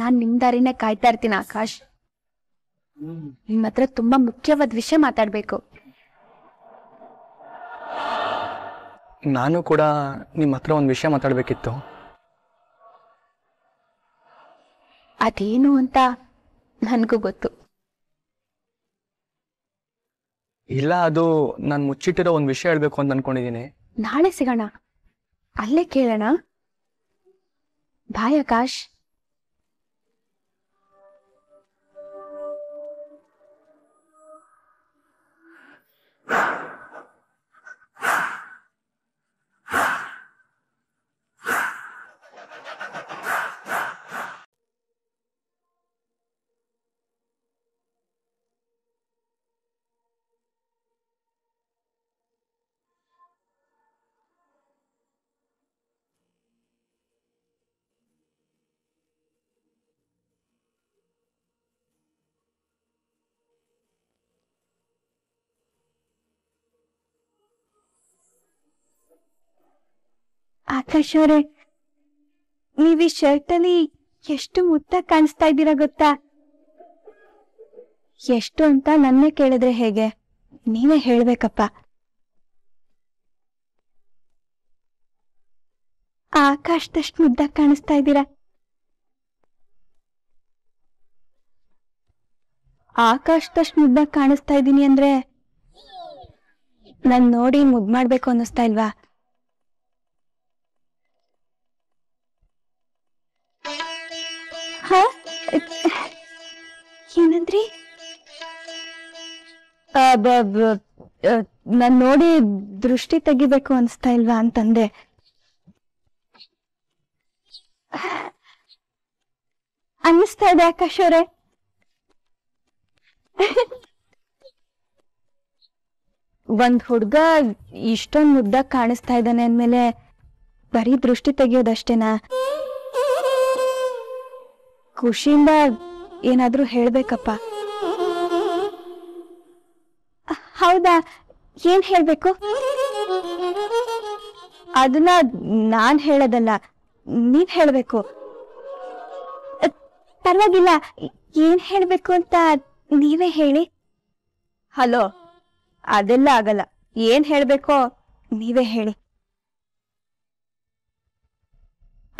ನಾನ್ ನಿಮ್ ದಾರಿನೇ ಕಾಯ್ತಾ ಇರ್ತೀನಿ ಆಕಾಶ್ ನಿಮ್ ಹತ್ರ ತುಂಬಾ ಮುಖ್ಯವಾದ ವಿಷಯ ಮಾತಾಡ್ಬೇಕು ನಾನು ಕೂಡ ನಿಮ್ ಹತ್ರ ಒಂದ್ ವಿಷಯ ಮಾತಾಡ್ಬೇಕಿತ್ತು ಅದೇನು ಅಂತ ನನಗೂ ಗೊತ್ತು ಇಲ್ಲ ಅದು ನಾನು ಮುಚ್ಚಿಟ್ಟಿರೋ ಒಂದ್ ವಿಷಯ ಹೇಳ್ಬೇಕು ಅಂತ ಅನ್ಕೊಂಡಿದೀನಿ ನಾಳೆ ಸಿಗೋಣ ಅಲ್ಲೇ ಕೇಳೋಣ ಬಾಯ್ ಆಕಾಶ್ ಆಕಾಶ್ ಅವರೇ ನೀವ್ ಈ ಶರ್ಟ್ ಅಲ್ಲಿ ಎಷ್ಟು ಮುತ್ತ ಕಾಣಿಸ್ತಾ ಇದ್ದೀರಾ ಗೊತ್ತಾ ಎಷ್ಟು ಅಂತ ನನ್ನೇ ಕೇಳಿದ್ರೆ ಹೇಗೆ ನೀವೇ ಹೇಳ್ಬೇಕಪ್ಪ ಆಕಾಶದಷ್ಟು ಮುದ್ದ ಕಾಣಿಸ್ತಾ ಇದ್ದೀರಾ ಆಕಾಶದಷ್ಟು ಮುದ್ದ ಕಾಣಿಸ್ತಾ ಇದ್ದೀನಿ ಅಂದ್ರೆ ನನ್ ನೋಡಿ ಮುದ್ ಮಾಡ್ಬೇಕು ಅನ್ನಿಸ್ತಾ ಇಲ್ವಾ ನಾನ್ ನೋಡಿ ದೃಷ್ಟಿ ತೆಗಿಬೇಕು ಅನ್ಸ್ತಾ ಇಲ್ವಾ ಅಂತಂದೆ ಅನ್ನಿಸ್ತಾ ಇದೆ ಆಕಾಶ್ ಅವರೇ ಒಂದ್ ಹುಡ್ಗ ಇಷ್ಟೊಂದ್ ಮುದ್ದ ಕಾಣಿಸ್ತಾ ಇದ್ದಾನೆ ಅಂದ್ಮೇಲೆ ಬರೀ ದೃಷ್ಟಿ ತೆಗಿಯೋದಷ್ಟೇನಾ ಖುಷಿಯಿಂದ ಏನಾದ್ರೂ ಹೇಳ್ಬೇಕಪ್ಪ ಹೌದಾ ಏನ್ ಹೇಳ್ಬೇಕು ಅದನ್ನ ನಾನ್ ಹೇಳೋದಲ್ಲ ನೀನ್ ಹೇಳ್ಬೇಕು ಪರವಾಗಿಲ್ಲ ಏನ್ ಹೇಳ್ಬೇಕು ಅಂತ ನೀವೇ ಹೇಳಿ ಹಲೋ ಅದೆಲ್ಲ ಆಗಲ್ಲ ಏನ್ ಹೇಳ್ಬೇಕು ನೀವೇ ಹೇಳಿ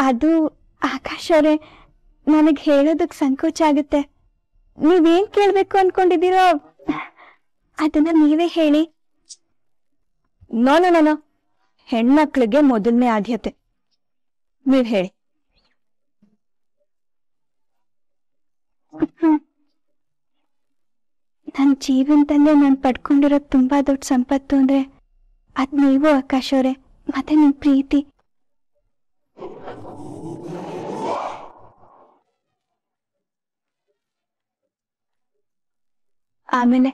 ಅದು ಆಕಾಶ್ ಅವರೇ ನನಗ್ ಹೇಳೋದಕ್ ಸಂಕೋಚ ಆಗುತ್ತೆ ನೀವೇನ್ ಕೇಳ್ಬೇಕು ಅನ್ಕೊಂಡಿದ್ದೀರೋ ಅದನ್ನ ನೀವೇ ಹೇಳಿ ನಾನು ನಾನು ಹೆಣ್ಮಕ್ಳಿಗೆ ಮೊದಲನೇ ಆದ್ಯತೆ ನೀವ್ ಹೇಳಿ ನನ್ ಜೀವನದಲ್ಲೇ ನಾನು ಪಡ್ಕೊಂಡಿರೋ ತುಂಬಾ ದೊಡ್ಡ ಸಂಪತ್ತು ಅಂದ್ರೆ ಅದ್ ನೀವು ಆಕಾಶ್ ಅವರೇ ಮತ್ತೆ ನಿಮ್ ಪ್ರೀತಿ ಆಮೇಲೆ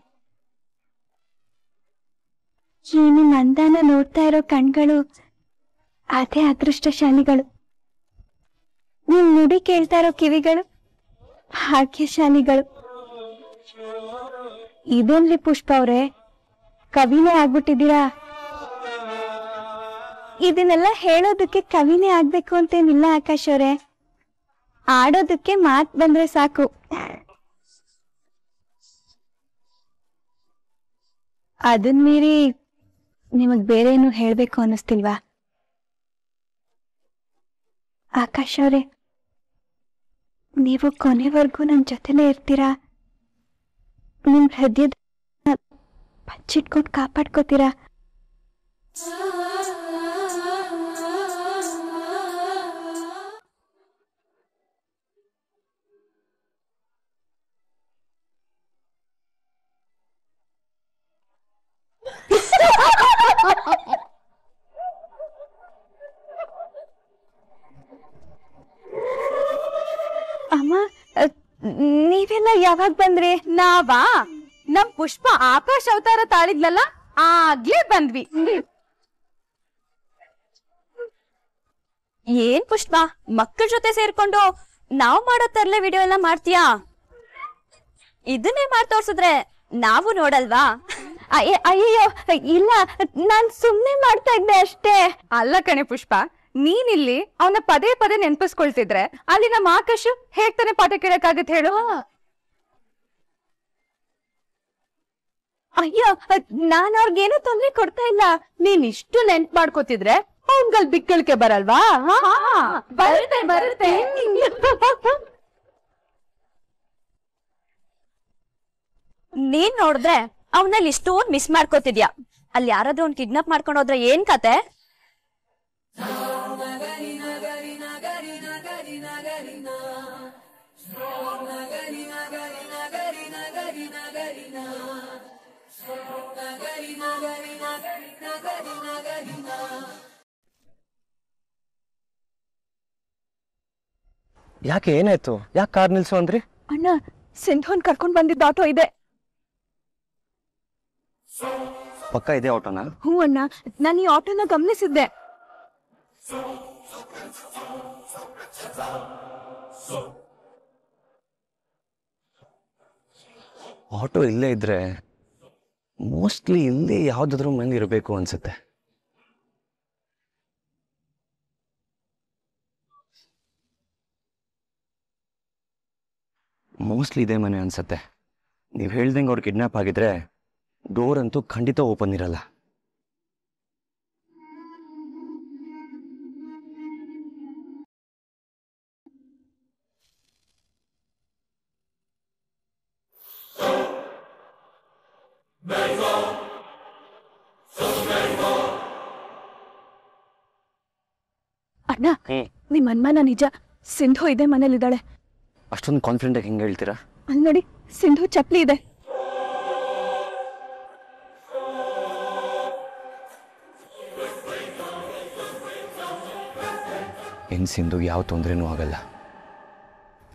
ನೀನು ನಂದಾನ ನೋಡ್ತಾ ಇರೋ ಕಣ್ಗಳು ಅದೇ ಅದೃಷ್ಟಶಾಲಿಗಳು ನಿಮ್ ನುಡಿ ಕೇಳ್ತಾ ಇರೋ ಕಿವಿಗಳು ಭಾಗ್ಯಶಾಲಿಗಳು ಇದೇನ್ರಿ ಪುಷ್ಪ ಅವ್ರೆ ಕವಿನೇ ಆಗ್ಬಿಟ್ಟಿದ್ದೀರಾ ಇದನ್ನೆಲ್ಲ ಹೇಳೋದಕ್ಕೆ ಕವಿನೇ ಆಗ್ಬೇಕು ಅಂತೇನಿಲ್ಲ ಆಕಾಶ್ ಅವ್ರೆ ಆಡೋದಕ್ಕೆ ಮಾತ್ ಬಂದ್ರೆ ಸಾಕು ಅದನ್ ಮೀರಿ ನಿಮಗ್ ಬೇರೆ ಏನು ಹೇಳ್ಬೇಕು ಅನ್ನಿಸ್ತಿಲ್ವಾ ಆಕಾಶ್ ಅವರೇ ನೀವು ಕೊನೆವರೆಗೂ ನನ್ನ ಜೊತೆನೇ ಇರ್ತೀರಾ ನಿಮ್ ಹೃದಯದ ಬಚ್ಚಿಟ್ಕೊಂಡು ಕಾಪಾಡ್ಕೋತೀರಾ ಯಾವಾಗ ಬಂದ್ರಿ ನಾವಾ ನಮ್ ಪುಷ್ಪ ಆಕಾಶ ಅವತಾರ ತಾಳಿದ್ಲಲ್ಲ ಆಗ್ಲೇ ಬಂದ್ವಿ ಏನ್ ಪುಷ್ಪ ಮಕ್ಕಳ ಜೊತೆ ಸೇರ್ಕೊಂಡು ನಾವ್ ಮಾಡೋ ತರ್ಲೆ ವಿಡಿಯೋ ಎಲ್ಲ ಮಾಡ್ತೀಯಾ ಇದನ್ನೇ ಮಾಡ್ ತೋರ್ಸಿದ್ರೆ ನಾವು ನೋಡಲ್ವಾ ಅಯ್ಯೋ ಇಲ್ಲ ನಾನ್ ಸುಮ್ನೆ ಮಾಡ್ತಾ ಇದ್ದೆ ಅಷ್ಟೇ ಅಲ್ಲ ಕಣೆ ಪುಷ್ಪ ನೀನಿಲ್ಲಿ ಅವನ ಪದೇ ಪದೇ ನೆನ್ಪಿಸ್ಕೊಳ್ತಿದ್ರೆ ಅಲ್ಲಿ ನಮ್ಮ ಆಕಾಶ್ ಹೇಗ್ತಾನೆ ಪಾಠ ಕೇಳಕ್ ಕೇಳಕ್ಕಾಗತ್ತೆ ಹೇಳು ಅಯ್ಯೋ ನಾನ್ ಅವ್ರಿಗೇನು ತೊಂದ್ರೆ ಕೊಡ್ತಾ ಇಲ್ಲ ನೀನ್ ಇಷ್ಟು ನೆನ್ಪ್ ಮಾಡ್ಕೋತಿದ್ರೆ ಅವನ್ಗಲ್ ಬಿಕ್ಕಳಿಕೆ ಬರಲ್ವಾ ಬರುತ್ತೆ ಬರುತ್ತೆ ನೀನ್ ನೋಡಿದ್ರೆ ಅವನಲ್ಲಿ ಇಷ್ಟೋ ಮಿಸ್ ಮಾಡ್ಕೋತಿದ್ಯಾ ಅಲ್ಲಿ ಯಾರಾದ್ರೂ ಅವ್ನ್ ಕಿಡ್ನಾಪ್ ಮಾಡ್ಕೊಂಡು ಹೋದ್ರೆ ಏನ್ ಕತೆ ಯಾಕೆ ಏನಾಯ್ತು ಯಾಕೆ ಕಾರ್ ನಿಲ್ಸು ಅಂದ್ರಿ ಅಣ್ಣ ಸಿಂಧೋನ್ ಕರ್ಕೊಂಡ್ ಬಂದಿದ್ದ ಆಟೋ ಇದೆ ಪಕ್ಕ ಇದೆ ಆಟೋನ ಹ್ಞೂ ಅಣ್ಣ ನಾನು ಈ ಆಟೋನ ಗಮನಿಸಿದ್ದೆ ಆಟೋ ಇಲ್ಲೇ ಇದ್ರೆ ಮೋಸ್ಟ್ಲಿ ಇಲ್ಲಿ ಯಾವುದಾದ್ರೂ ಮನೆ ಇರಬೇಕು ಅನ್ಸುತ್ತೆ ಮೋಸ್ಟ್ಲಿ ಇದೇ ಮನೆ ಅನ್ಸುತ್ತೆ ನೀವು ಹೇಳ್ದಂಗೆ ಅವ್ರು ಕಿಡ್ನಾಪ್ ಆಗಿದ್ರೆ ಡೋರ್ ಅಂತೂ ಖಂಡಿತ ಓಪನ್ ಇರಲ್ಲ ಅಣ್ಣ ನಿಮ್ ಅನ್ಮಾನ ನಿಜ ಸಿಂಧು ಇದೆ ಇದ್ದಾಳೆ ಅಷ್ಟೊಂದು ಕಾನ್ಫಿಡೆಂಟ್ ಆಗಿ ಹೆಂಗೆ ಹೇಳ್ತೀರಾ ಅಲ್ಲಿ ನೋಡಿ ಸಿಂಧು ಚಪ್ಲಿ ಇದೆ ಇನ್ ಸಿಂಧು ಯಾವ ತೊಂದ್ರೆನೂ ಆಗಲ್ಲ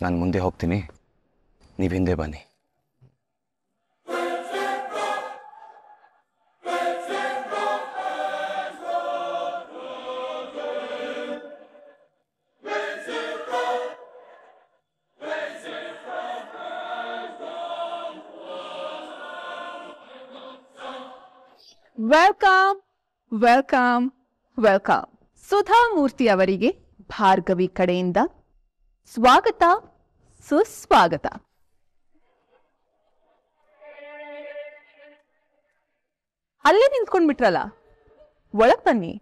ನಾನು ಮುಂದೆ ಹೋಗ್ತೀನಿ ನೀವು ಹಿಂದೆ ಬನ್ನಿ ವೆಲ್ಕಮ್ ವೆಲ್ಕಮ್ ವೆಲ್ಕಮ್ ಸುಧಾಮೂರ್ತಿ ಅವರಿಗೆ ಭಾರ್ಗವಿ ಕಡೆಯಿಂದ ಸ್ವಾಗತ ಸುಸ್ವಾಗತ ಅಲ್ಲೇ ನಿಂತ್ಕೊಂಡ್ಬಿಟ್ರಲ್ಲ ಒಳಗ್ ಬನ್ನಿ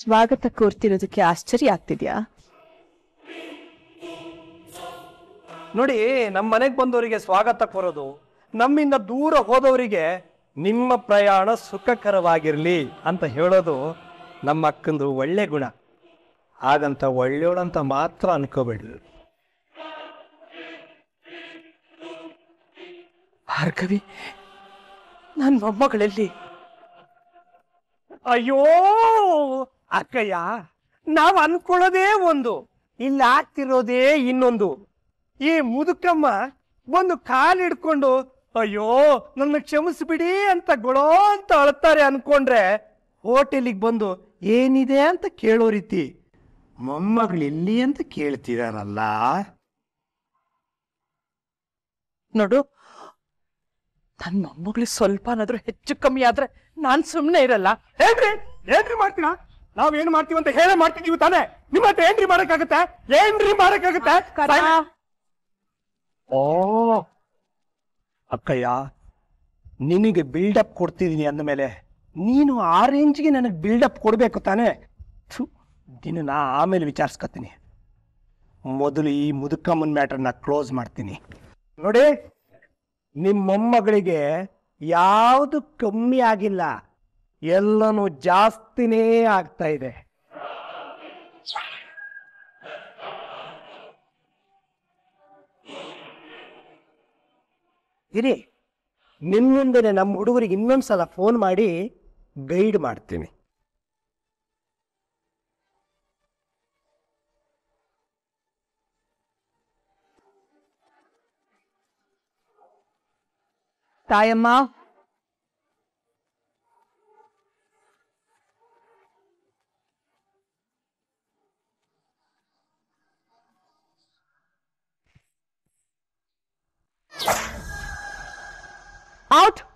ಸ್ವಾಗತ ಕೋರ್ತಿರೋದಕ್ಕೆ ಆಶ್ಚರ್ಯ ಆಗ್ತಿದ್ಯಾ ನೋಡಿ ನಮ್ಮ ಮನೆಗೆ ಬಂದವರಿಗೆ ಸ್ವಾಗತ ಕೊರೋದು ನಮ್ಮಿಂದ ದೂರ ಹೋದವರಿಗೆ ನಿಮ್ಮ ಪ್ರಯಾಣ ಸುಖಕರವಾಗಿರಲಿ ಅಂತ ಹೇಳೋದು ನಮ್ಮ ಅಕ್ಕಂದು ಒಳ್ಳೆ ಗುಣ ಹಾಗಂತ ಒಳ್ಳೆಯವಳಂತ ಮಾತ್ರ ಅನ್ಕೋಬೇಡ್ರಿ ಭಾರ್ಗವಿ ನನ್ನ ಮೊಮ್ಮಗಳಲ್ಲಿ ಅಯ್ಯೋ ಅಕ್ಕಯ್ಯ ನಾವು ಅನ್ಕೊಳ್ಳೋದೇ ಒಂದು ಇಲ್ಲಿ ಆಗ್ತಿರೋದೇ ಇನ್ನೊಂದು ಈ ಮುದುಕಮ್ಮ ಒಂದು ಕಾಲಿಡ್ಕೊಂಡು ಅಯ್ಯೋ ನನ್ನ ಕ್ಷಮಿಸ್ಬಿಡಿ ಅಂತ ಗೊಳೋ ಅಂತ ಅಳ್ತಾರೆ ಅನ್ಕೊಂಡ್ರೆ ಹೋಟೆಲಿಗೆ ಬಂದು ಏನಿದೆ ಅಂತ ಕೇಳೋ ರೀತಿ ಎಲ್ಲಿ ಅಂತ ಕೇಳ್ತಿದಾರಲ್ಲ ನೋಡು ನನ್ನ ಮೊಮ್ಮಗಳು ಸ್ವಲ್ಪನಾದ್ರೂ ಹೆಚ್ಚು ಕಮ್ಮಿ ಆದ್ರೆ ನಾನ್ ಸುಮ್ನೆ ಇರಲ್ಲ ಹೇಳ್ರಿ ಮಾಡ್ತೀನ ನಾವ್ ಏನ್ ಮಾಡ್ತೀವಿ ಅಂತ ಹೇಳ ಮಾಡ್ತಿದೀವಿ ತಾನೇ ನಿಮ್ಮ ಹತ್ರ ಏನ್ರಿ ಮಾಡಕ್ಕಾಗತ್ತೆ ಏನ್ರಿ ಮಾಡಕ್ಕಾಗತ್ತೆ ಅಕ್ಕಯ್ಯ ನಿನಗೆ ಬಿಲ್ಡಪ್ ಕೊಡ್ತಿದ್ದೀನಿ ಅಂದಮೇಲೆ ನೀನು ಆ ರೇಂಜ್ಗೆ ನನಗೆ ಬಿಲ್ಡಪ್ ಕೊಡಬೇಕು ತಾನೇ ದಿನ ನಾ ಆಮೇಲೆ ವಿಚಾರಿಸ್ಕೊತೀನಿ ಮೊದಲು ಈ ಮುದುಕಮ್ಮನ ಮ್ಯಾಟ್ರನ್ನ ಕ್ಲೋಸ್ ಮಾಡ್ತೀನಿ ನೋಡಿ ನಿಮ್ಮ ಮೊಮ್ಮಗಳಿಗೆ ಯಾವುದು ಕಮ್ಮಿ ಆಗಿಲ್ಲ ಎಲ್ಲನೂ ಜಾಸ್ತಿನೇ ಆಗ್ತಾ ಇದೆ ಇರಿ ನಿಮ್ಮಿಂದನೇ ನಮ್ಮ ಹುಡುಗರಿಗೆ ಇನ್ನೊಂದ್ಸಲ ಫೋನ್ ಮಾಡಿ ಗೈಡ್ ಮಾಡ್ತೀನಿ Tayama. Out.